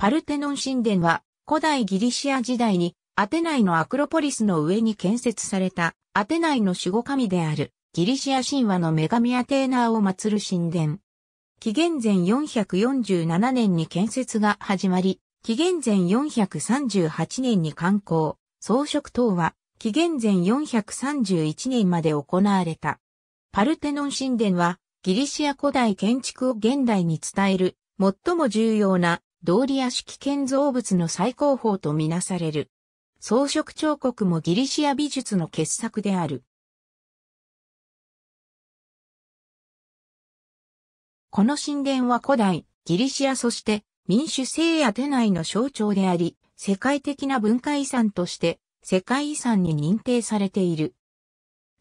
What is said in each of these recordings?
パルテノン神殿は古代ギリシア時代にアテナイのアクロポリスの上に建設されたアテナイの守護神であるギリシア神話の女神アテーナーを祀る神殿。紀元前447年に建設が始まり、紀元前438年に観光、装飾等は紀元前431年まで行われた。パルテノン神殿はギリシア古代建築を現代に伝える最も重要な道理屋式建造物の最高峰とみなされる。装飾彫刻もギリシア美術の傑作である。この神殿は古代、ギリシアそして民主制アテナイの象徴であり、世界的な文化遺産として世界遺産に認定されている。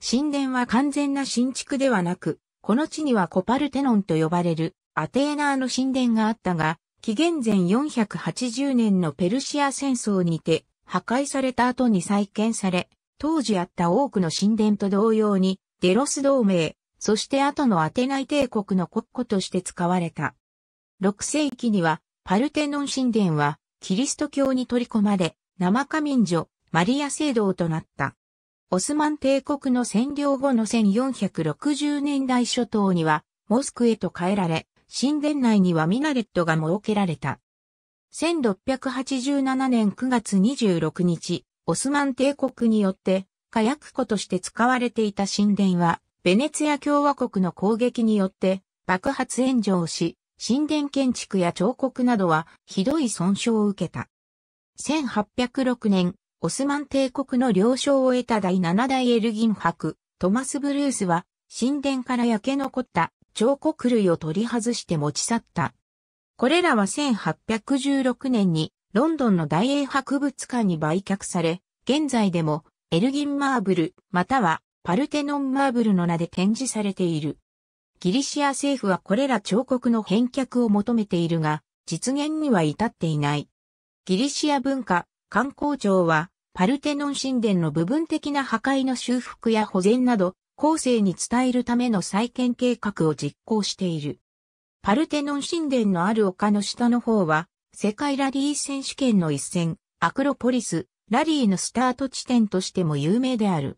神殿は完全な新築ではなく、この地にはコパルテノンと呼ばれるアテーナーの神殿があったが、紀元前480年のペルシア戦争にて破壊された後に再建され、当時あった多くの神殿と同様に、デロス同盟、そして後のアテナイ帝国の国庫として使われた。6世紀には、パルテノン神殿は、キリスト教に取り込まれ、生仮民女、マリア聖堂となった。オスマン帝国の占領後の1460年代初頭には、モスクへと変えられ、神殿内にはミナレットが設けられた。1687年9月26日、オスマン帝国によって、火薬庫として使われていた神殿は、ベネツィア共和国の攻撃によって爆発炎上し、神殿建築や彫刻などはひどい損傷を受けた。1806年、オスマン帝国の了承を得た第7代エルギン博、トマス・ブルースは、神殿から焼け残った彫刻類を取り外して持ち去った。これらは1816年にロンドンの大英博物館に売却され、現在でもエルギンマーブルまたはパルテノンマーブルの名で展示されている。ギリシア政府はこれら彫刻の返却を求めているが、実現には至っていない。ギリシア文化、観光庁は、パルテノン神殿の部分的な破壊の修復や保全など、後世に伝えるための再建計画を実行している。パルテノン神殿のある丘の下の方は、世界ラリー選手権の一戦、アクロポリス、ラリーのスタート地点としても有名である。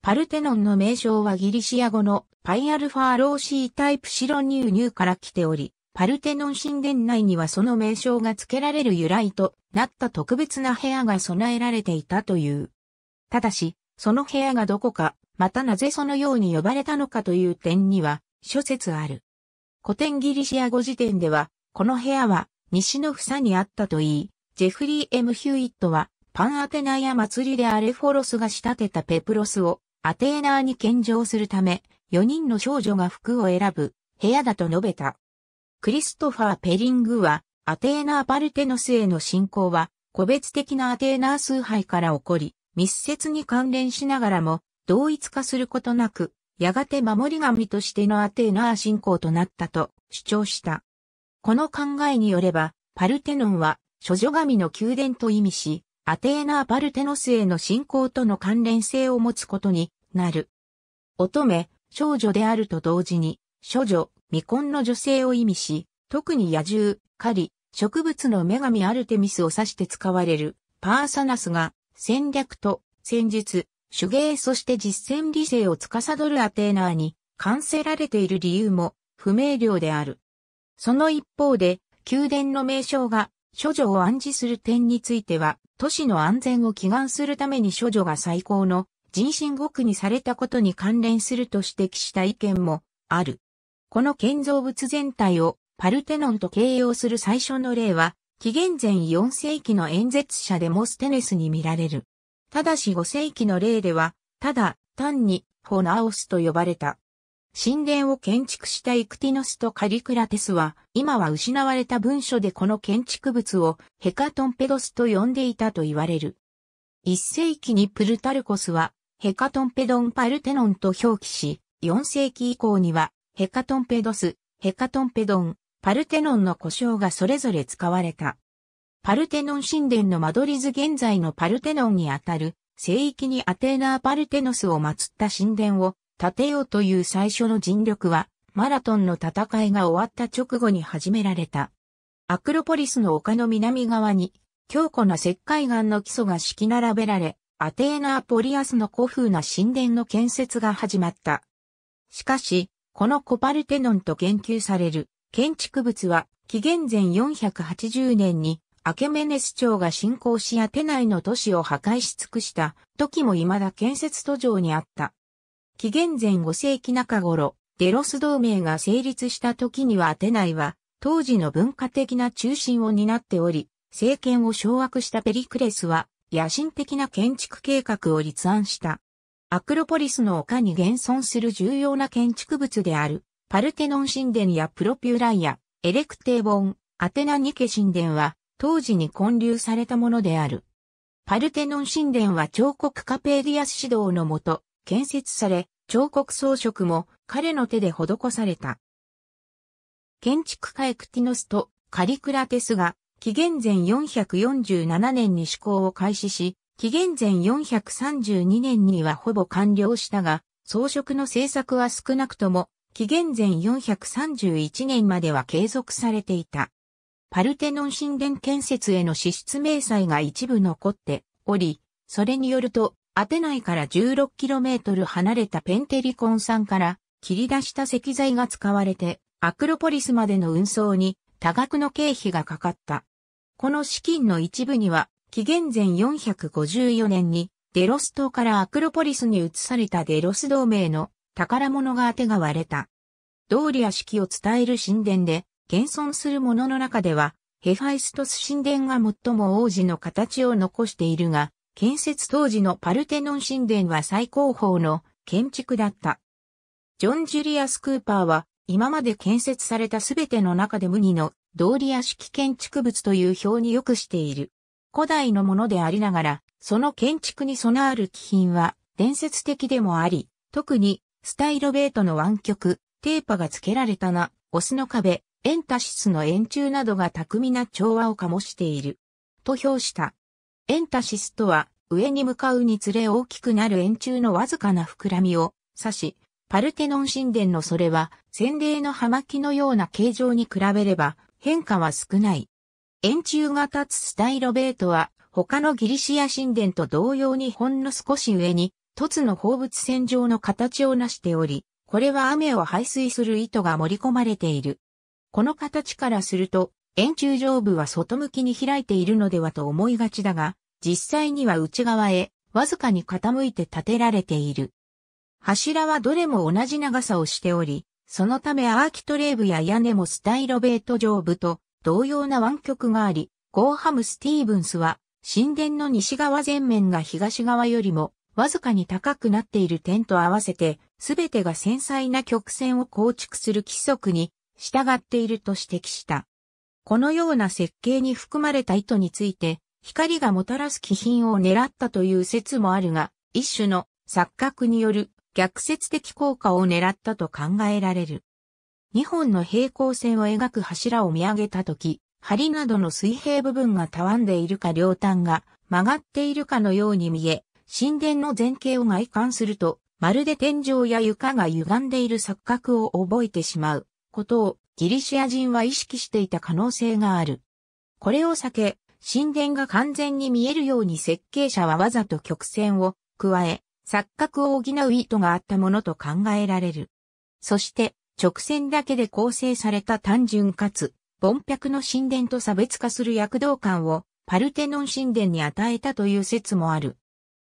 パルテノンの名称はギリシア語のパイアルファーローシータイプシロニューニューから来ており、パルテノン神殿内にはその名称が付けられる由来となった特別な部屋が備えられていたという。ただし、その部屋がどこかまたなぜそのように呼ばれたのかという点には諸説ある。古典ギリシア語辞典では、この部屋は西の房にあったといい、ジェフリー・ M・ ヒュイットはパンアテナや祭りでアレフォロスが仕立てたペプロスをアテーナーに献上するため、4人の少女が服を選ぶ部屋だと述べた。クリストファー・ペリングは、アテーナ・パルテノスへの信仰は、個別的なアテーナー崇拝から起こり、密接に関連しながらも、同一化することなく、やがて守り神としてのアテーナー信仰となったと主張した。この考えによれば、パルテノンは、諸女神の宮殿と意味し、アテーナーパルテノスへの信仰との関連性を持つことになる。乙女、少女であると同時に、処女、未婚の女性を意味し、特に野獣、狩り、植物の女神アルテミスを指して使われる、パーサナスが、戦略と、戦術、手芸そして実践理性を司るアテーナーに、関せられている理由も不明瞭である。その一方で、宮殿の名称が諸女を暗示する点については、都市の安全を祈願するために諸女が最高の人身獄にされたことに関連すると指摘した意見もある。この建造物全体をパルテノンと形容する最初の例は、紀元前4世紀の演説者でモステネスに見られる。ただし5世紀の例では、ただ単にホナオスと呼ばれた。神殿を建築したイクティノスとカリクラテスは、今は失われた文書でこの建築物をヘカトンペドスと呼んでいたと言われる。1世紀にプルタルコスは、ヘカトンペドンパルテノンと表記し、4世紀以降には、ヘカトンペドス、ヘカトンペドン、パルテノンの故障がそれぞれ使われた。パルテノン神殿の間取り図現在のパルテノンにあたる、聖域にアテーナーパルテノスを祀った神殿を建てようという最初の尽力は、マラトンの戦いが終わった直後に始められた。アクロポリスの丘の南側に、強固な石灰岩の基礎が敷き並べられ、アテーナーポリアスの古風な神殿の建設が始まった。しかし、このコパルテノンと言及される建築物は紀元前480年にアケメネス朝が侵攻しアテナイの都市を破壊し尽くした時も未だ建設途上にあった。紀元前5世紀中頃、デロス同盟が成立した時にはアテナイは当時の文化的な中心を担っており、政権を掌握したペリクレスは野心的な建築計画を立案した。アクロポリスの丘に現存する重要な建築物である、パルテノン神殿やプロピュライア、エレクテーボン、アテナニケ神殿は、当時に建立されたものである。パルテノン神殿は彫刻家ペーディアス指導のもと建設され、彫刻装飾も彼の手で施された。建築家エクティノスとカリクラテスが紀元前447年に施行を開始し、紀元前432年にはほぼ完了したが、装飾の制作は少なくとも紀元前431年までは継続されていた。パルテノン神殿建設への支出明細が一部残っており、それによると、アテナイから 16km 離れたペンテリコン山から切り出した石材が使われて、アクロポリスまでの運送に多額の経費がかかった。この資金の一部には、紀元前454年にデロス島からアクロポリスに移されたデロス同盟の宝物が当てがわれた。ドーリア式を伝える神殿で、現存するものの中では、ヘファイストス神殿が最も王子の形を残しているが、建設当時のパルテノン神殿は最高峰の建築だった。ジョン・ジュリアス・クーパーは、今まで建設されたすべての中で無二の道理屋式建築物という表によくしている。古代のものでありながら、その建築に備わる気品は伝説的でもあり、特にスタイロベートの湾曲、テーパが付けられたな、オスの壁、エンタシスの円柱などが巧みな調和を醸している。と評した。エンタシスとは、上に向かうにつれ大きくなる円柱のわずかな膨らみを指し、パルテノン神殿のそれは、洗礼の葉巻のような形状に比べれば、変化は少ない。円柱が立つスタイロベートは、他のギリシア神殿と同様にほんの少し上に、凸の放物線状の形を成しており、これは雨を排水する糸が盛り込まれている。この形からすると、円柱上部は外向きに開いているのではと思いがちだが、実際には内側へ、わずかに傾いて建てられている。柱はどれも同じ長さをしており、そのためアーキトレーブや屋根もスタイロベート上部と同様な湾曲があり、ゴーハム・スティーブンスは、神殿の西側全面が東側よりも、わずかに高くなっている点と合わせて、すべてが繊細な曲線を構築する規則に従っていると指摘した。このような設計に含まれた意図について、光がもたらす気品を狙ったという説もあるが、一種の錯覚による逆説的効果を狙ったと考えられる。2本の平行線を描く柱を見上げたとき、梁などの水平部分がたわんでいるか両端が曲がっているかのように見え、神殿の前景を外観すると、まるで天井や床が歪んでいる錯覚を覚えてしまう。ことをギリシア人は意識していた可能性がある。これを避け、神殿が完全に見えるように設計者はわざと曲線を加え、錯覚を補う意図があったものと考えられる。そして、直線だけで構成された単純かつ、凡百の神殿と差別化する躍動感をパルテノン神殿に与えたという説もある。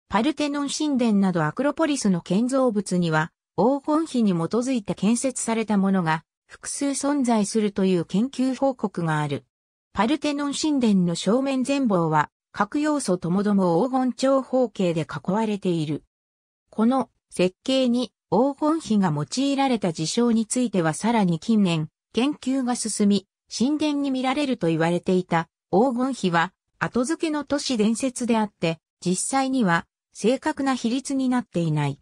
パルテノン神殿などアクロポリスの建造物には、黄金比に基づいて建設されたものが複数存在するという研究報告がある。パルテノン神殿の正面全貌は、各要素ともども黄金長方形で囲われている。この設計に黄金比が用いられた事象についてはさらに近年、研究が進み、神殿に見られると言われていた黄金比は後付けの都市伝説であって、実際には正確な比率になっていない。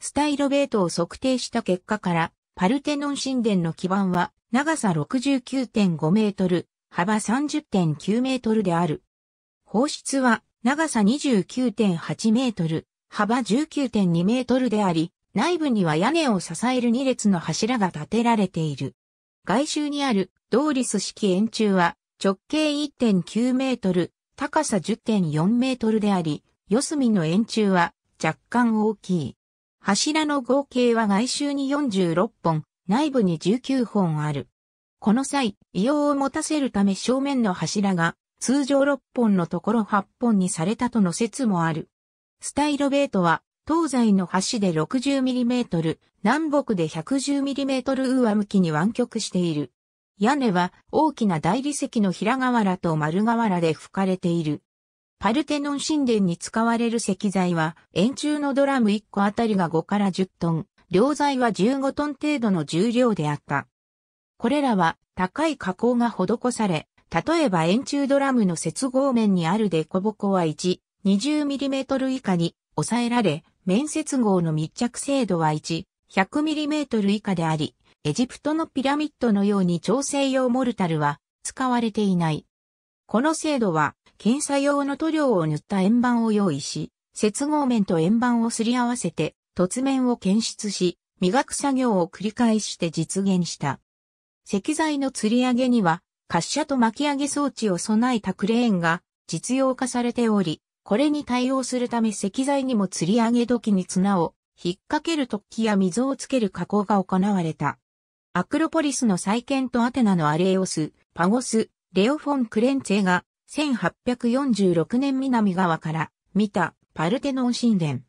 スタイロベートを測定した結果から、パルテノン神殿の基盤は長さ69.5メートル、幅30.9メートルである。放出は長さ29.8メートル、幅19.2メートルであり、内部には屋根を支える2列の柱が建てられている。外周にあるドーリス式円柱は直径1.9メートル、高さ10.4メートルであり、四隅の円柱は若干大きい。柱の合計は外周に46本、内部に19本ある。この際、異様を持たせるため正面の柱が通常6本のところ8本にされたとの説もある。スタイロベートは東西の端で 60mm、南北で 110mm 上向きに湾曲している。屋根は大きな大理石の平瓦と丸瓦で吹かれている。パルテノン神殿に使われる石材は、円柱のドラム1個あたりが5から10トン、両材は15トン程度の重量であった。これらは高い加工が施され、例えば円柱ドラムの接合面にあるデコボコは1、2 0トル以下に抑えられ、面接合の密着精度は1、1 0 0トル以下であり、エジプトのピラミッドのように調整用モルタルは使われていない。この精度は検査用の塗料を塗った円盤を用意し、接合面と円盤をすり合わせて、凸面を検出し、磨く作業を繰り返して実現した。石材の吊り上げには、滑車と巻き上げ装置を備えたクレーンが実用化されており、これに対応するため石材にも吊り上げ時に綱を引っ掛ける突起や溝をつける加工が行われた。アクロポリスの再建とアテナのアレオス、パゴス、レオフォン・クレンツェが1846年南側から見たパルテノン神殿。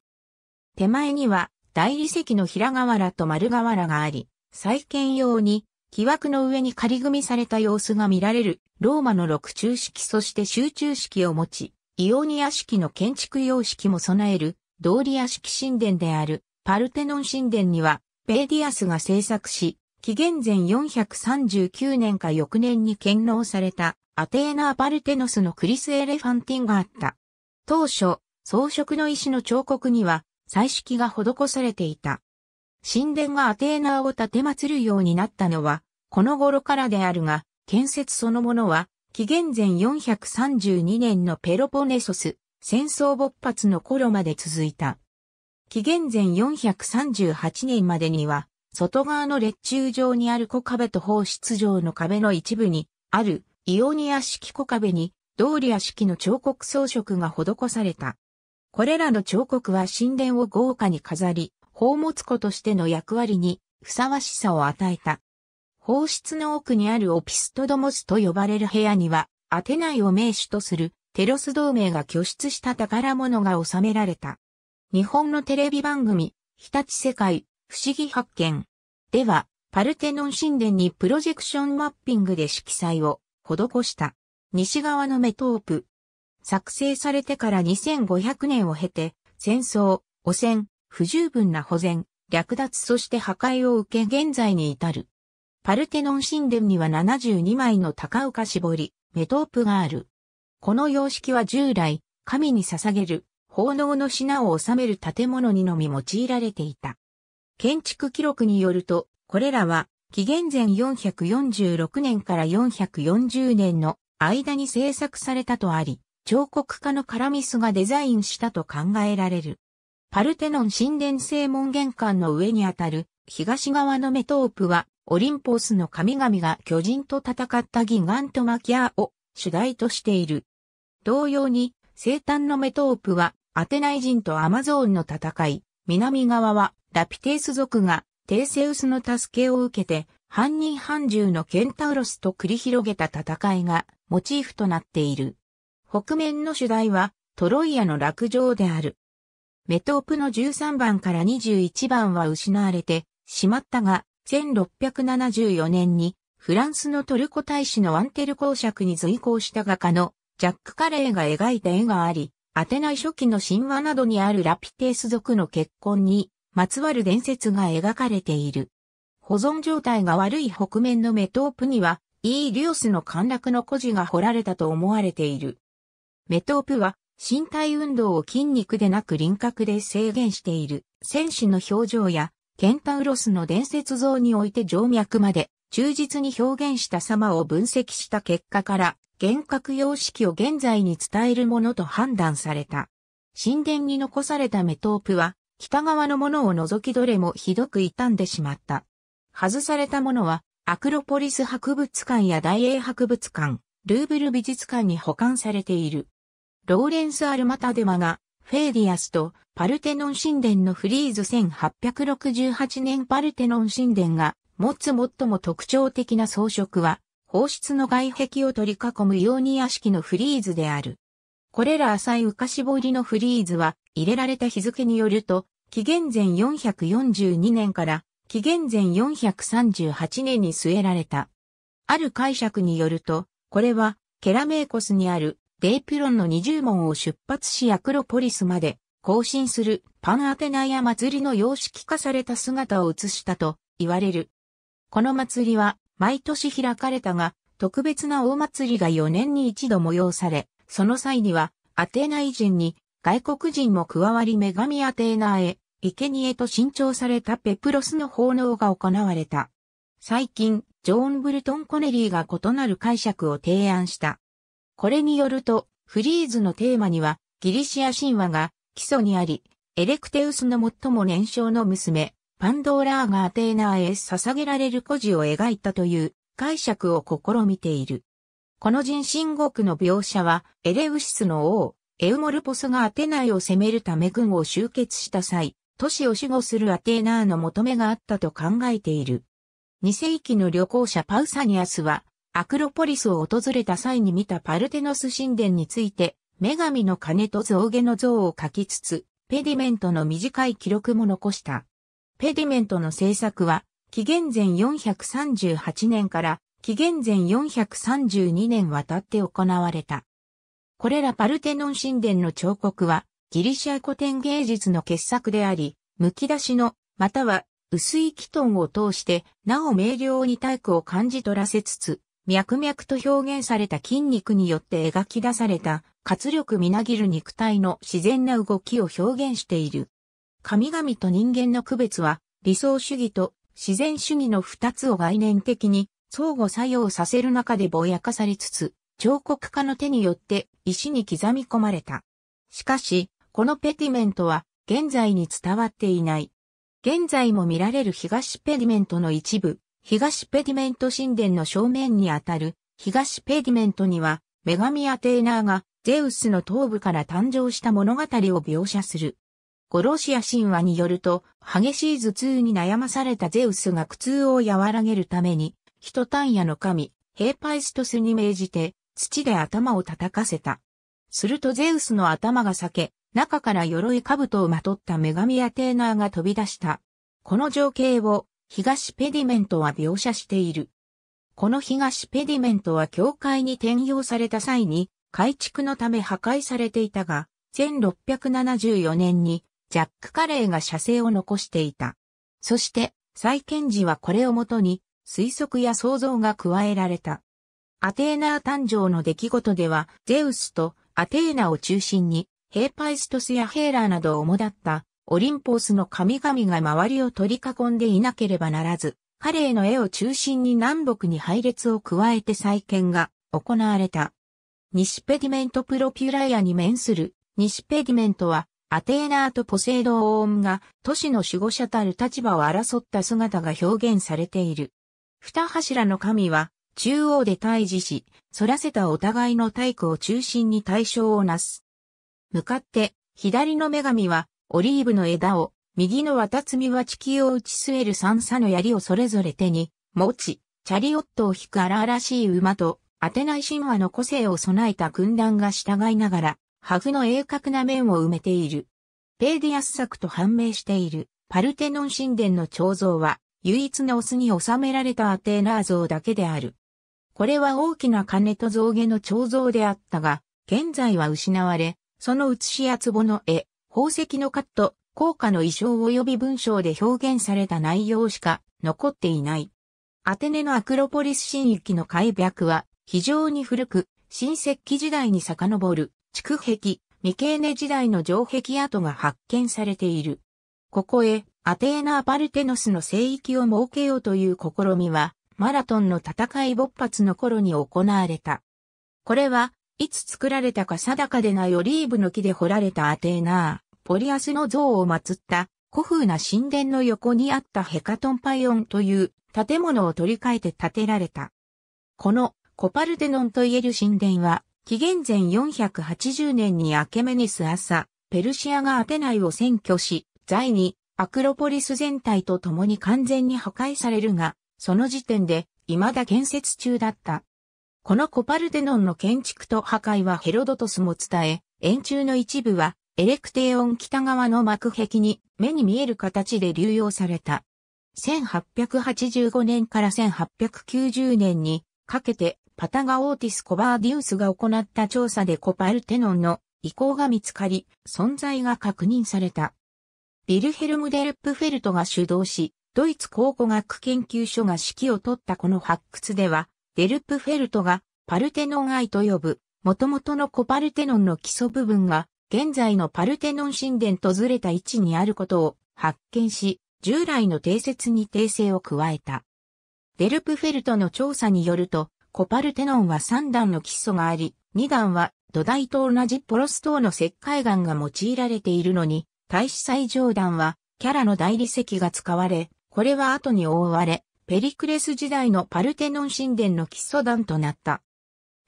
手前には大理石の平瓦と丸瓦があり、再建用に木枠の上に仮組みされた様子が見られるローマの六中式そして集中式を持ち、イオニア式の建築様式も備えるドーリア式神殿であるパルテノン神殿にはベーディアスが制作し、紀元前439年か翌年に建納されたアテーナ・パルテノスのクリス・エレファンティンがあった。当初、装飾の石の彫刻には、彩色が施されていた。神殿がアテーナを建て祀るようになったのは、この頃からであるが、建設そのものは、紀元前432年のペロポネソス、戦争勃発の頃まで続いた。紀元前438年までには、外側の列柱上にある小壁と放出上の壁の一部に、あるイオニア式小壁に、ドーリア式の彫刻装飾が施された。これらの彫刻は神殿を豪華に飾り、宝物庫としての役割にふさわしさを与えた。宝室の奥にあるオピストドモスと呼ばれる部屋には、アテナイを名手とするテロス同盟が拠出した宝物が収められた。日本のテレビ番組、日立世界、不思議発見。では、パルテノン神殿にプロジェクションマッピングで色彩を施した。西側のメトープ。作成されてから2500年を経て、戦争、汚染、不十分な保全、略奪そして破壊を受け現在に至る。パルテノン神殿には72枚の高岡絞り、メトープがある。この様式は従来、神に捧げる、奉納の品を収める建物にのみ用いられていた。建築記録によると、これらは紀元前446年から440年の間に制作されたとあり、彫刻家のカラミスがデザインしたと考えられる。パルテノン神殿正門玄関の上にあたる東側のメトープは、オリンポスの神々が巨人と戦ったギガントマキアを主題としている。同様に、西端のメトープは、アテナイ人とアマゾーンの戦い、南側はラピテース族がテイセウスの助けを受けて、犯人犯獣のケンタウロスと繰り広げた戦いがモチーフとなっている。北面の主題はトロイアの落城である。メトープの13番から21番は失われてしまったが、1674年にフランスのトルコ大使のアンテル公爵に随行した画家のジャック・カレーが描いた絵があり、アテナイ初期の神話などにあるラピテース族の結婚にまつわる伝説が描かれている。保存状態が悪い北面のメトープには、イーリオスの陥落の孤児が掘られたと思われている。メトープは、身体運動を筋肉でなく輪郭で制限している戦士の表情やケンタウロスの伝説像において静脈まで忠実に表現した様を分析した結果から幻覚様式を現在に伝えるものと判断された。神殿に残されたメトープは北側のものを除きどれもひどく傷んでしまった。外されたものは、アクロポリス博物館や大英博物館、ルーブル美術館に保管されている。ローレンス・アルマタデマが、フェーディアスとパルテノン神殿のフリーズ1868年パルテノン神殿が持つ最も特徴的な装飾は、放出の外壁を取り囲むイオニア式のフリーズである。これら浅い浮かし彫りのフリーズは入れられた日付によると、紀元前442年から紀元前438年に据えられた。ある解釈によると、これはケラメーコスにあるデイピロンの二重門を出発しアクロポリスまで行進するパンアテナイア祭りの様式化された姿を映したと言われる。この祭りは毎年開かれたが、特別な大祭りが4年に一度催され、その際には、アテーナイ人に外国人も加わり女神アテーナへ、生贄と新調されたペプロスの奉納が行われた。最近、ジョーン・ブルトン・コネリーが異なる解釈を提案した。これによると、フリーズのテーマには、ギリシア神話が基礎にあり、エレクテウスの最も年少の娘、パンドーラーがアテーナへ捧げられる孤児を描いたという解釈を試みている。この人神国の描写は、エレウシスの王、エウモルポスがアテナイを攻めるため軍を集結した際、都市を守護するアテーナーの求めがあったと考えている。2世紀の旅行者パウサニアスは、アクロポリスを訪れた際に見たパルテノス神殿について、女神の鐘と象牙の像を描きつつ、ペディメントの短い記録も残した。ペディメントの制作は、紀元前438年から紀元前432年渡って行われた。これらパルテノン神殿の彫刻は、ギリシャ古典芸術の傑作であり、剥き出しの、または薄い木トンを通して、なお明瞭に体育を感じ取らせつつ、脈々と表現された筋肉によって描き出された活力みなぎる肉体の自然な動きを表現している。神々と人間の区別は理想主義と自然主義の二つを概念的に相互作用させる中でぼやかされつつ、彫刻家の手によって石に刻み込まれた。しかし、このペディメントは現在に伝わっていない。現在も見られる東ペディメントの一部、東ペディメント神殿の正面にあたる東ペディメントには、女神アテーナーがゼウスの頭部から誕生した物語を描写する。ゴロシア神話によると、激しい頭痛に悩まされたゼウスが苦痛を和らげるために、ヒトタンヤの神、ヘーパイストスに命じて、土で頭を叩かせた。するとゼウスの頭が裂け、中から鎧兜をまとった女神アテーナーが飛び出した。この情景を東ペディメントは描写している。この東ペディメントは教会に転用された際に改築のため破壊されていたが、1674年にジャック・カレーが写生を残していた。そして再建時はこれをもとに推測や想像が加えられた。アテーナー誕生の出来事では、ゼウスとアテーナを中心に、ヘーパイストスやヘーラーなどを主だったオリンポースの神々が周りを取り囲んでいなければならず、彼への絵を中心に南北に配列を加えて再建が行われた。西ペディメントプロピュライアに面する西ペディメントはアテーナーとポセイドオーンが都市の守護者たる立場を争った姿が表現されている。二柱の神は、中央で退治し、反らせたお互いの体育を中心に対象をなす。向かって、左の女神は、オリーブの枝を、右の綿摘みは地球を打ち据える三叉の槍をそれぞれ手に、持ち、チャリオットを引く荒々しい馬と、アテナイ神話の個性を備えた軍団が従いながら、ハフの鋭角な面を埋めている。ペーディアス作と判明している、パルテノン神殿の彫像は、唯一のオスに収められたアテーナー像だけである。これは大きな金と象牙の彫像であったが、現在は失われ、その写しや壺の絵、宝石のカット、効果の衣装及び文章で表現された内容しか残っていない。アテネのアクロポリス神域の開闢は非常に古く、新石器時代に遡る、築壁、未経年時代の城壁跡が発見されている。ここへ、アテーナ・パルテノスの聖域を設けようという試みは、マラトンの戦い勃発の頃に行われた。これは、いつ作られたか定かでないオリーブの木で彫られたアテーナー、ポリアスの像を祀った古風な神殿の横にあったヘカトンパイオンという建物を取り替えて建てられた。このコパルテノンといえる神殿は、紀元前480年にアケメネス朝、ペルシアがアテナイを占拠し、在にアクロポリス全体と共に完全に破壊されるが、その時点で未だ建設中だった。このコパルデノンの建築と破壊はヘロドトスも伝え、円柱の一部はエレクテーオン北側の幕壁に目に見える形で流用された。1885年から1890年にかけてパタガオーティス・コバーディウスが行った調査でコパルテノンの遺構が見つかり、存在が確認された。ヴィルヘルム・デルプフェルトが主導し、ドイツ考古学研究所が指揮を取ったこの発掘では、デルプフェルトがパルテノン愛と呼ぶ、元々のコパルテノンの基礎部分が、現在のパルテノン神殿とずれた位置にあることを発見し、従来の定説に訂正を加えた。デルプフェルトの調査によると、コパルテノンは3段の基礎があり、2段は土台と同じポロス島の石灰岩が用いられているのに、大司祭上段は、キャラの大理石が使われ、これは後に覆われ、ペリクレス時代のパルテノン神殿の基礎段となった。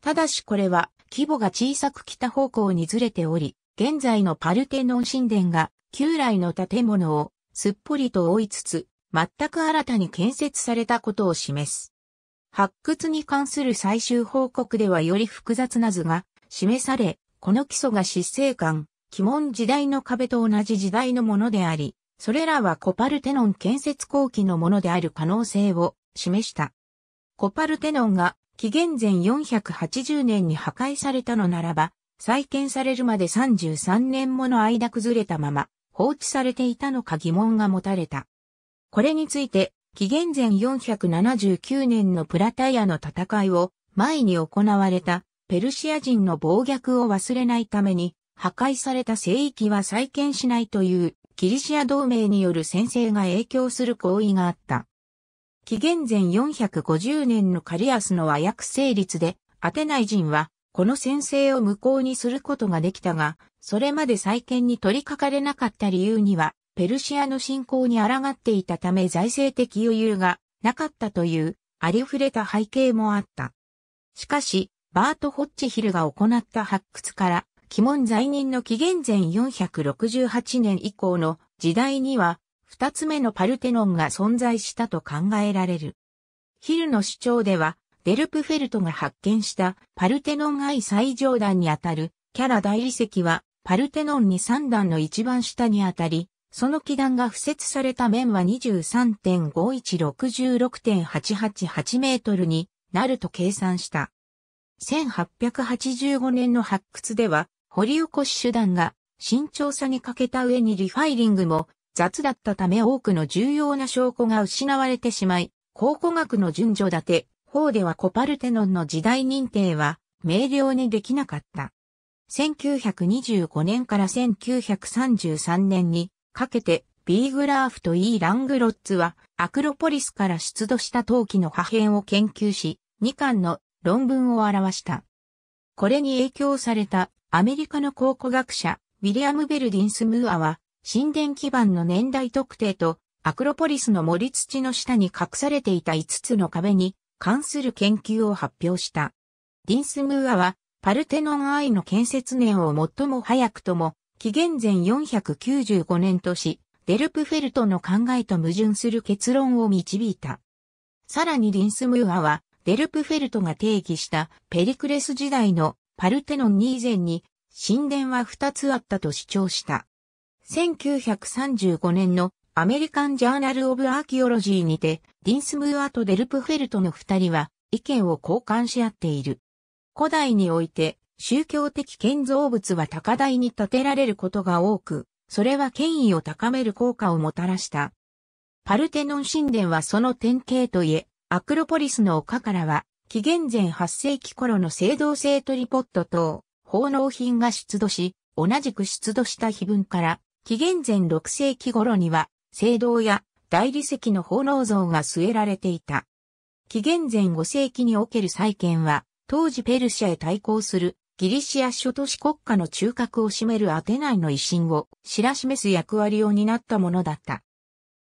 ただしこれは規模が小さく北方向にずれており、現在のパルテノン神殿が旧来の建物をすっぽりと覆いつつ、全く新たに建設されたことを示す。発掘に関する最終報告ではより複雑な図が示され、この基礎が失政感、鬼門時代の壁と同じ時代のものであり、それらはコパルテノン建設後期のものである可能性を示した。コパルテノンが紀元前480年に破壊されたのならば、再建されるまで33年もの間崩れたまま放置されていたのか疑問が持たれた。これについて、紀元前479年のプラタイアの戦いを前に行われたペルシア人の暴虐を忘れないために破壊された聖域は再建しないというキリシア同盟による先制が影響する行為があった。紀元前450年のカリアスの和訳成立で、アテナイ人は、この先制を無効にすることができたが、それまで再建に取り掛かれなかった理由には、ペルシアの侵攻に抗っていたため財政的余裕がなかったという、ありふれた背景もあった。しかし、バート・ホッチヒルが行った発掘から、鬼門在任の紀元前468年以降の時代には、二つ目のパルテノンが存在したと考えられる。ヒルの主張では、デルプフェルトが発見したパルテノン愛最上段にあたるキャラ大理石はパルテノンに3段の一番下にあたり、その基段が付設された面は23.5166.888メートルになると計算した。1885年の発掘では、掘り起こし手段が慎重さに欠けた上にリファイリングも雑だったため多くの重要な証拠が失われてしまい、考古学の順序立て、法ではコパルテノンの時代認定は明瞭にできなかった。1925年から1933年にかけてビーグラーフと E ラングロッツはアクロポリスから出土した陶器の破片を研究し、2巻の論文を表した。これに影響されたアメリカの考古学者ウィリアム・ベルディンス・ムーアは神殿基盤の年代特定とアクロポリスの森土の下に隠されていた5つの壁に関する研究を発表した。ディンス・ムーアはパルテノン愛の建設年を最も早くとも紀元前495年とし、デルプフェルトの考えと矛盾する結論を導いた。さらにディンス・ムーアはデルプフェルトが定義したペリクレス時代のパルテノンに以前に神殿は2つあったと主張した。1935年のアメリカンジャーナル・オブ・アーキオロジーにて、ディンスムーアとデルプフェルトの二人は意見を交換し合っている。古代において宗教的建造物は高台に建てられることが多く、それは権威を高める効果をもたらした。パルテノン神殿はその典型といえ、アクロポリスの丘からは、紀元前8世紀頃の青銅製トリポット等、奉納品が出土し、同じく出土した碑文から、紀元前6世紀頃には、青銅や大理石の奉納像が据えられていた。紀元前5世紀における再建は、当時ペルシャへ対抗するギリシア諸都市国家の中核を占めるアテナイの威信を知らしめす役割を担ったものだった。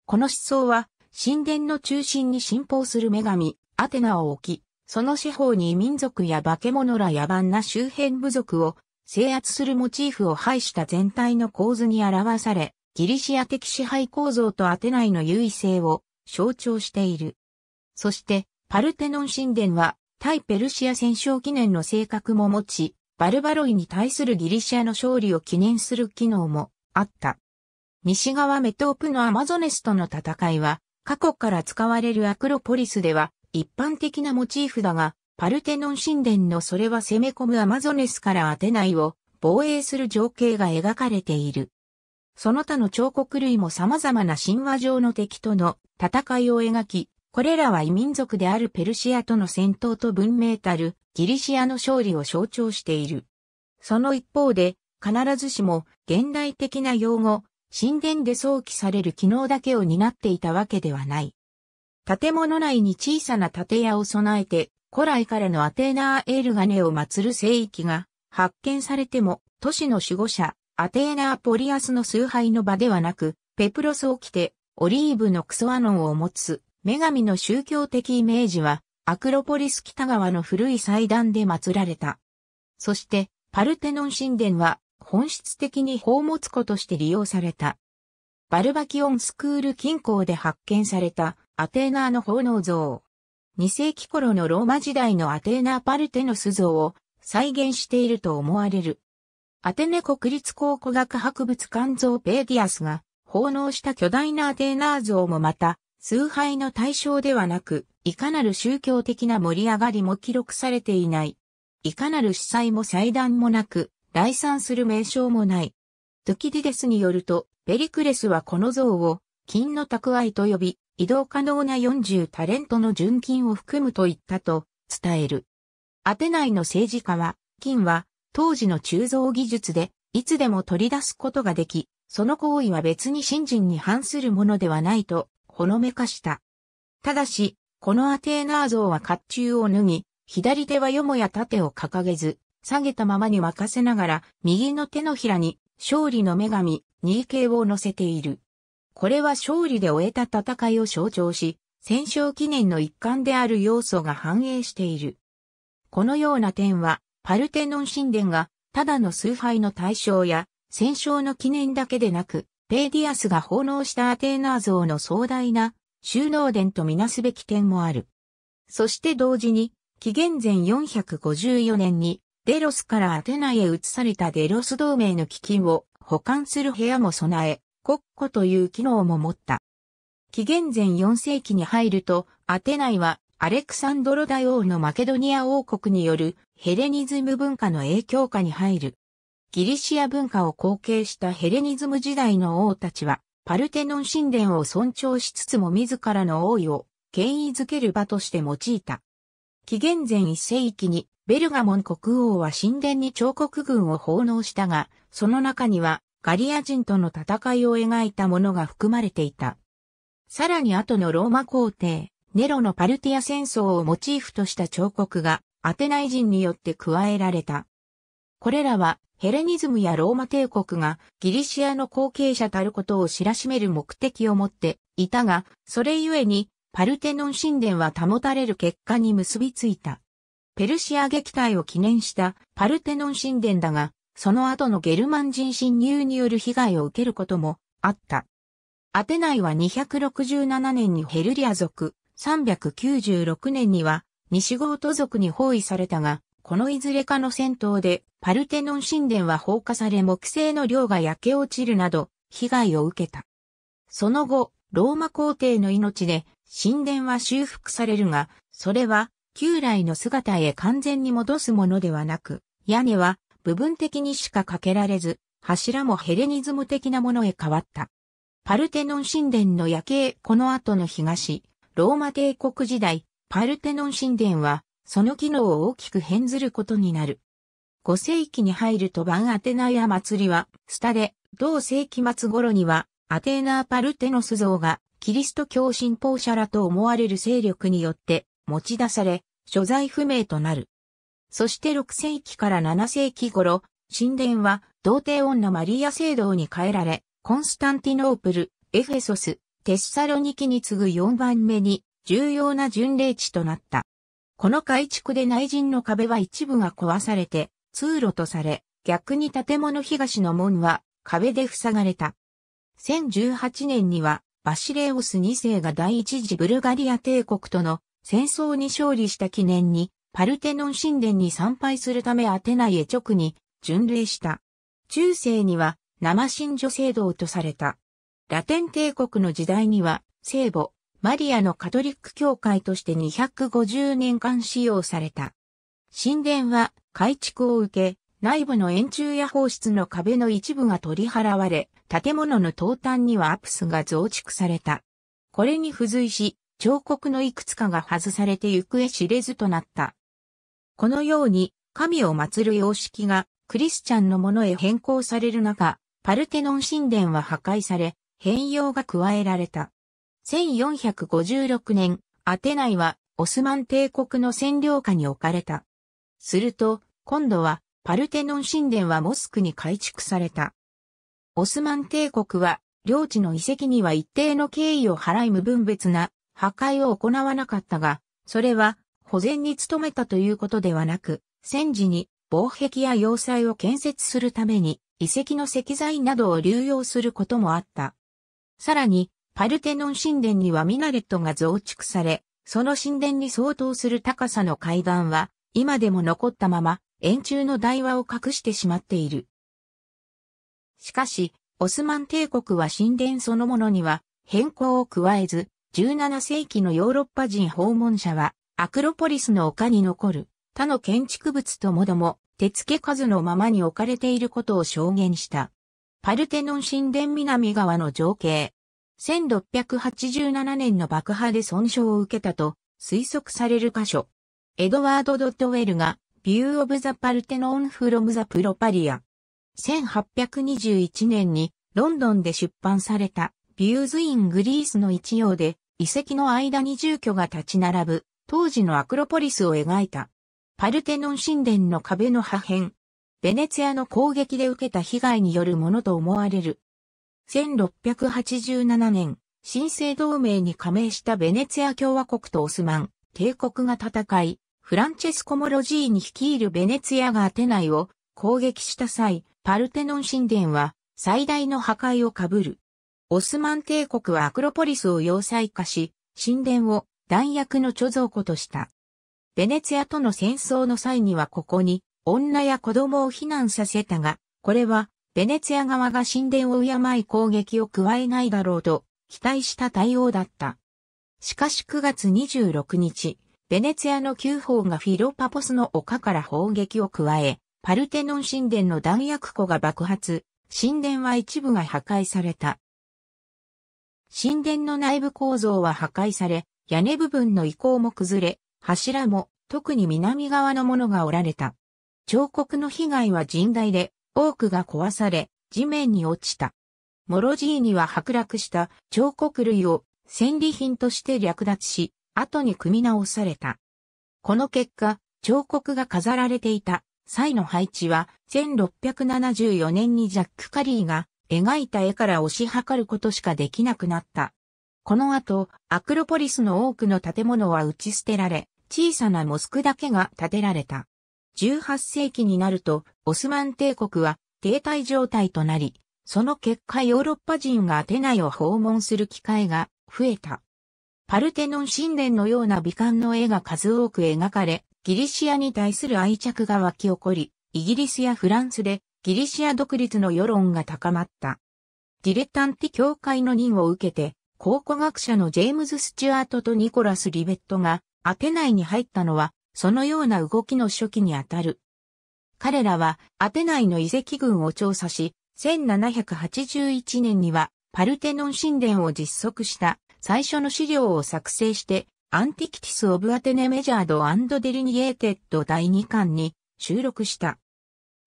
この思想は神殿の中心に信奉する女神、アテナを置き、その四方に民族や化け物ら野蛮な周辺部族を制圧するモチーフを配した全体の構図に表され、ギリシア的支配構造とアテナイの優位性を象徴している。そして、パルテノン神殿は、対ペルシア戦勝記念の性格も持ち、バルバロイに対するギリシアの勝利を記念する機能もあった。西側メトープのアマゾネスとの戦いは、過去から使われるアクロポリスでは一般的なモチーフだが、パルテノン神殿のそれは攻め込むアマゾネスからアテナイを防衛する情景が描かれている。その他の彫刻類も様々な神話上の敵との戦いを描き、これらは異民族であるペルシアとの戦闘と文明たるギリシアの勝利を象徴している。その一方で、必ずしも現代的な用語、神殿で想起される機能だけを担っていたわけではない。建物内に小さな建屋を備えて、古来からのアテーナーエールガネを祀る聖域が発見されても、都市の守護者、アテーナーポリアスの崇拝の場ではなく、ペプロスを着て、オリーブのクソアノンを持つ、女神の宗教的イメージは、アクロポリス北側の古い祭壇で祀られた。そして、パルテノン神殿は、本質的に宝物庫として利用された。バルバキオンスクール近郊で発見されたアテーナーの奉納像。2世紀頃のローマ時代のアテーナーパルテノス像を再現していると思われる。アテネ国立考古学博物館像ペーディアスが奉納した巨大なアテーナー像もまた、崇拝の対象ではなく、いかなる宗教的な盛り上がりも記録されていない。いかなる司祭も祭壇もなく、来賛する名称もない。トゥキディデスによると、ペリクレスはこの像を、金の蓄えと呼び、移動可能な40タレントの純金を含むと言ったと伝える。アテナイの政治家は、金は当時の鋳造技術でいつでも取り出すことができ、その行為は別に信心に反するものではないとほのめかした。ただし、このアテーナー像は甲冑を脱ぎ、左手はよもや盾を掲げず、下げたままに任せながら、右の手のひらに、勝利の女神、ニーケを乗せている。これは勝利で終えた戦いを象徴し、戦勝記念の一環である要素が反映している。このような点は、パルテノン神殿が、ただの崇拝の対象や、戦勝の記念だけでなく、ペーディアスが奉納したアテーナー像の壮大な収納殿とみなすべき点もある。そして同時に、紀元前454年にデロスからアテナへ移されたデロス同盟の基金を保管する部屋も備え、国庫という機能も持った。紀元前4世紀に入ると、アテナイはアレクサンドロ大王のマケドニア王国によるヘレニズム文化の影響下に入る。ギリシア文化を後継したヘレニズム時代の王たちは、パルテノン神殿を尊重しつつも自らの王位を権威づける場として用いた。紀元前1世紀にベルガモン国王は神殿に彫刻群を奉納したが、その中にはガリア人との戦いを描いたものが含まれていた。さらに後のローマ皇帝、ネロのパルティア戦争をモチーフとした彫刻がアテナイ人によって加えられた。これらはヘレニズムやローマ帝国がギリシアの後継者たることを知らしめる目的を持っていたが、それゆえにパルテノン神殿は保たれる結果に結びついた。ペルシア撃退を記念したパルテノン神殿だが、その後のゲルマン人侵入による被害を受けることもあった。アテナイは267年にヘルリア族、396年には西ゴート族に包囲されたが、このいずれかの戦闘でパルテノン神殿は放火され木製の量が焼け落ちるなど被害を受けた。その後、ローマ皇帝の命で神殿は修復されるが、それは旧来の姿へ完全に戻すものではなく、屋根は部分的にしかかけられず、柱もヘレニズム的なものへ変わった。パルテノン神殿の夜景この後の東、ローマ帝国時代、パルテノン神殿は、その機能を大きく変ずることになる。5世紀に入るとンアテナや祭りは、スタで、同世紀末頃には、アテーナーパルテノス像が、キリスト教信奉者らと思われる勢力によって、持ち出され、所在不明となる。そして6世紀から7世紀頃、神殿は童貞女マリア聖堂に変えられ、コンスタンティノープル、エフェソス、テッサロニキに次ぐ4番目に重要な巡礼地となった。この改築で内陣の壁は一部が壊されて通路とされ、逆に建物東の門は壁で塞がれた。1018年にはバシレオス2世が第一次ブルガリア帝国との戦争に勝利した記念に、パルテノン神殿に参拝するためアテナイへ直に巡礼した。中世には生神女聖堂とされた。ラテン帝国の時代には聖母、マリアのカトリック教会として250年間使用された。神殿は改築を受け、内部の円柱や放出の壁の一部が取り払われ、建物の東端にはアプスが増築された。これに付随し、彫刻のいくつかが外されて行方知れずとなった。このように、神を祀る様式がクリスチャンのものへ変更される中、パルテノン神殿は破壊され、変容が加えられた。1456年、アテナイはオスマン帝国の占領下に置かれた。すると、今度はパルテノン神殿はモスクに改築された。オスマン帝国は、領地の遺跡には一定の敬意を払い無分別な破壊を行わなかったが、それは保全に努めたということではなく、戦時に防壁や要塞を建設するために遺跡の石材などを流用することもあった。さらに、パルテノン神殿にはミナレットが増築され、その神殿に相当する高さの階段は、今でも残ったまま、円柱の台話を隠してしまっている。しかし、オスマン帝国は神殿そのものには変更を加えず、17世紀のヨーロッパ人訪問者は、アクロポリスの丘に残る他の建築物ともども手付け数のままに置かれていることを証言した。パルテノン神殿南側の情景。1687年の爆破で損傷を受けたと推測される箇所。エドワード・ドットウェルがビュー・オブ・ザ・パルテノン・フロム・ザ・プロパリア。1821年にロンドンで出版されたビューズ・イン・グリースの一様で遺跡の間に住居が立ち並ぶ、当時のアクロポリスを描いた。パルテノン神殿の壁の破片。ベネツィアの攻撃で受けた被害によるものと思われる。1687年、新生同盟に加盟したベネツィア共和国とオスマン帝国が戦い、フランチェスコ・モロジーに率いるベネツィアがアテナイを攻撃した際、パルテノン神殿は最大の破壊を被る。オスマン帝国はアクロポリスを要塞化し、神殿を弾薬の貯蔵庫とした。ベネツィアとの戦争の際にはここに女や子供を避難させたが、これはベネツィア側が神殿を敬い攻撃を加えないだろうと期待した対応だった。しかし9月26日、ベネツィアの旧法がフィロパポスの丘から砲撃を加え、パルテノン神殿の弾薬庫が爆発、神殿は一部が破壊された。神殿の内部構造は破壊され、屋根部分の遺構も崩れ、柱も特に南側のものが折られた。彫刻の被害は甚大で、多くが壊され、地面に落ちた。モロジーニは剥落した彫刻類を戦利品として略奪し、後に組み直された。この結果、彫刻が飾られていた際の配置は1674年にジャック・カリーが描いた絵から推し量ることしかできなくなった。この後、アクロポリスの多くの建物は打ち捨てられ、小さなモスクだけが建てられた。18世紀になると、オスマン帝国は停滞状態となり、その結果ヨーロッパ人がアテナイを訪問する機会が増えた。パルテノン神殿のような美観の絵が数多く描かれ、ギリシアに対する愛着が湧き起こり、イギリスやフランスでギリシア独立の世論が高まった。ディレタンティ協会の任を受けて、考古学者のジェームズ・スチュアートとニコラス・リベットがアテナイに入ったのは、そのような動きの初期にあたる。彼らはアテナイの遺跡群を調査し、1781年にはパルテノン神殿を実測した最初の資料を作成して、アンティキティス・オブ・アテネ・メジャード・デリニエーテッド第2巻に収録した。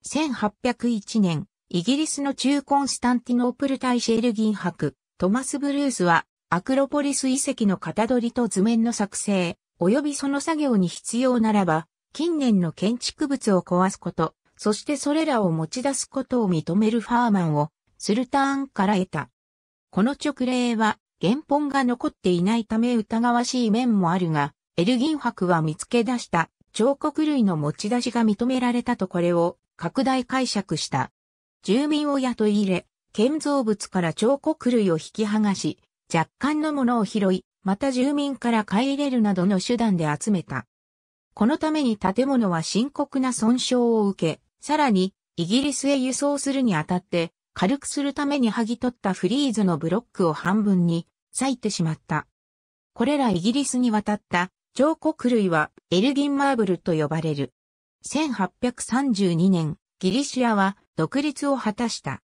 1801年、イギリスの中コンスタンティノープル大シェルギン博、トマス・ブルースは、アクロポリス遺跡の型取りと図面の作成、及びその作業に必要ならば、近年の建築物を壊すこと、そしてそれらを持ち出すことを認めるファーマンを、スルターンから得た。この直令は、原本が残っていないため疑わしい面もあるが、エルギン博は見つけ出した彫刻類の持ち出しが認められたとこれを拡大解釈した。住民を雇い入れ、建造物から彫刻類を引き剥がし、若干のものを拾い、また住民から買い入れるなどの手段で集めた。このために建物は深刻な損傷を受け、さらに、イギリスへ輸送するにあたって、軽くするために剥ぎ取ったフリーズのブロックを半分に割いてしまった。これらイギリスに渡った彫刻類はエルギンマーブルと呼ばれる。1832年、ギリシアは独立を果たした。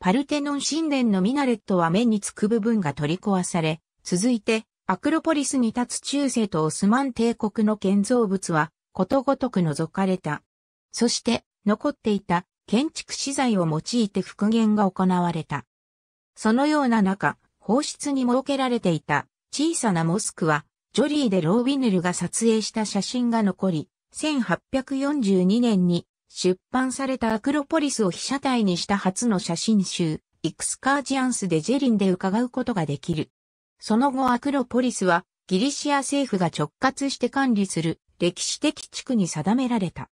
パルテノン神殿のミナレットは目につく部分が取り壊され、続いて、アクロポリスに立つ中世とオスマン帝国の建造物は、ことごとく除かれた。そして、残っていた建築資材を用いて復元が行われた。そのような中、放出に設けられていた小さなモスクは、ジョリーでロービネルが撮影した写真が残り、1842年に出版されたアクロポリスを被写体にした初の写真集、エクスカージアンスでジェリンで伺うことができる。その後アクロポリスはギリシア政府が直轄して管理する歴史的地区に定められた。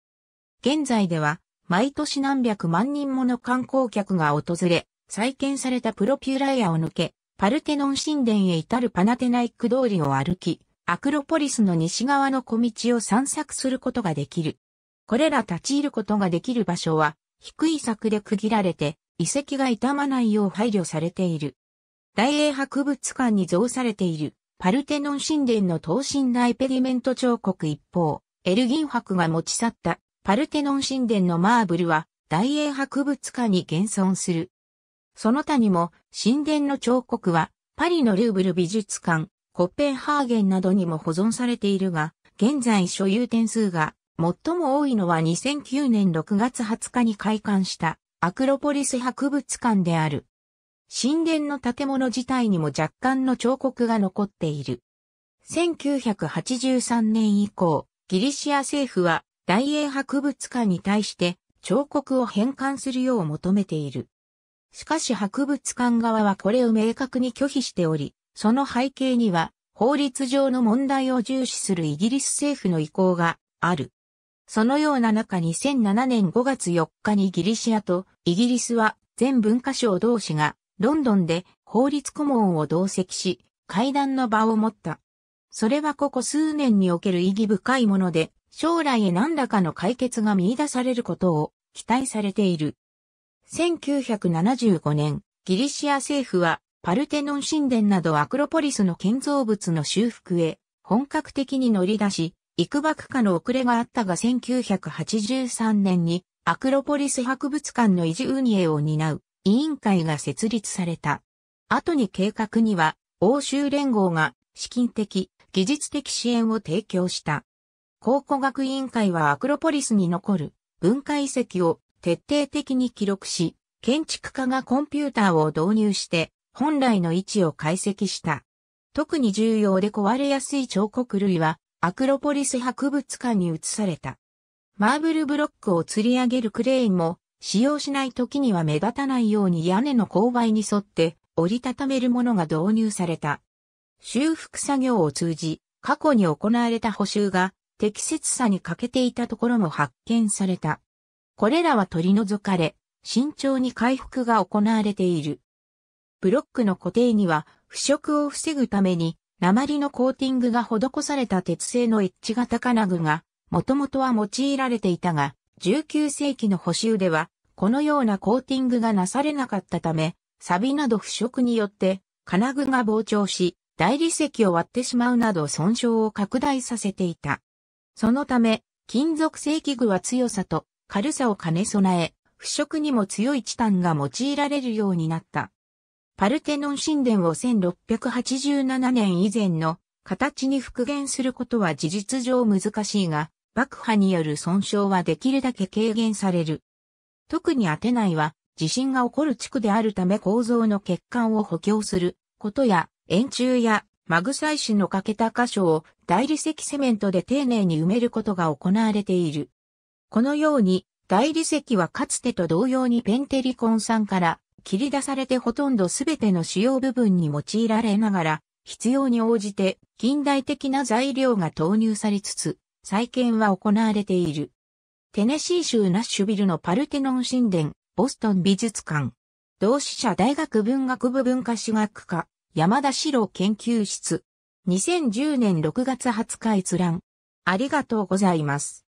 現在では毎年何百万人もの観光客が訪れ、再建されたプロピュライアを抜け、パルテノン神殿へ至るパナテナイック通りを歩き、アクロポリスの西側の小道を散策することができる。これら立ち入ることができる場所は、低い柵で区切られて、遺跡が傷まないよう配慮されている。大英博物館に造されている、パルテノン神殿の等身大ペディメント彫刻一方、エルギン博が持ち去ったパルテノン神殿のマーブルは大英博物館に現存する。その他にも神殿の彫刻はパリのルーブル美術館、コッペンハーゲンなどにも保存されているが、現在所有点数が最も多いのは2009年6月20日に開館したアクロポリス博物館である。神殿の建物自体にも若干の彫刻が残っている。1983年以降、ギリシア政府は大英博物館に対して彫刻を返還するよう求めている。しかし博物館側はこれを明確に拒否しており、その背景には、法律上の問題を重視するイギリス政府の意向がある。そのような中2007年5月4日にギリシアとイギリスは全文化省同士がロンドンで法律顧問を同席し会談の場を持った。それはここ数年における意義深いもので将来へ何らかの解決が見出されることを期待されている。1975年、ギリシア政府はパルテノン神殿などアクロポリスの建造物の修復へ本格的に乗り出し、幾幕化の遅れがあったが1983年にアクロポリス博物館の維持運営を担う委員会が設立された。後に計画には欧州連合が資金的、技術的支援を提供した。考古学委員会はアクロポリスに残る文化遺跡を徹底的に記録し、建築家がコンピューターを導入して本来の位置を解析した。特に重要で壊れやすい彫刻類は、アクロポリス博物館に移された。マーブルブロックを吊り上げるクレーンも、使用しない時には目立たないように屋根の勾配に沿って折りたためるものが導入された。修復作業を通じ、過去に行われた補修が適切さに欠けていたところも発見された。これらは取り除かれ、慎重に回復が行われている。ブロックの固定には腐食を防ぐために鉛のコーティングが施された鉄製のエッジ型金具がもともとは用いられていたが19世紀の補修ではこのようなコーティングがなされなかったため錆など腐食によって金具が膨張し大理石を割ってしまうなど損傷を拡大させていた。そのため金属製器具は強さと軽さを兼ね備え腐食にも強いチタンが用いられるようになった。パルテノン神殿を1687年以前の形に復元することは事実上難しいが、爆破による損傷はできるだけ軽減される。特にアテナイは地震が起こる地区であるため構造の欠陥を補強することや、円柱やマグサイ紙の欠けた箇所を大理石セメントで丁寧に埋めることが行われている。このように、大理石はかつてと同様にペンテリコン酸から切り出されてほとんどすべての主要部分に用いられながら、必要に応じて近代的な材料が投入されつつ、再建は行われている。テネシー州ナッシュビルのパルテノン神殿、ボストン美術館。同志社大学文学部文化史学科、山田史郎研究室。2010年6月20日閲覧。ありがとうございます。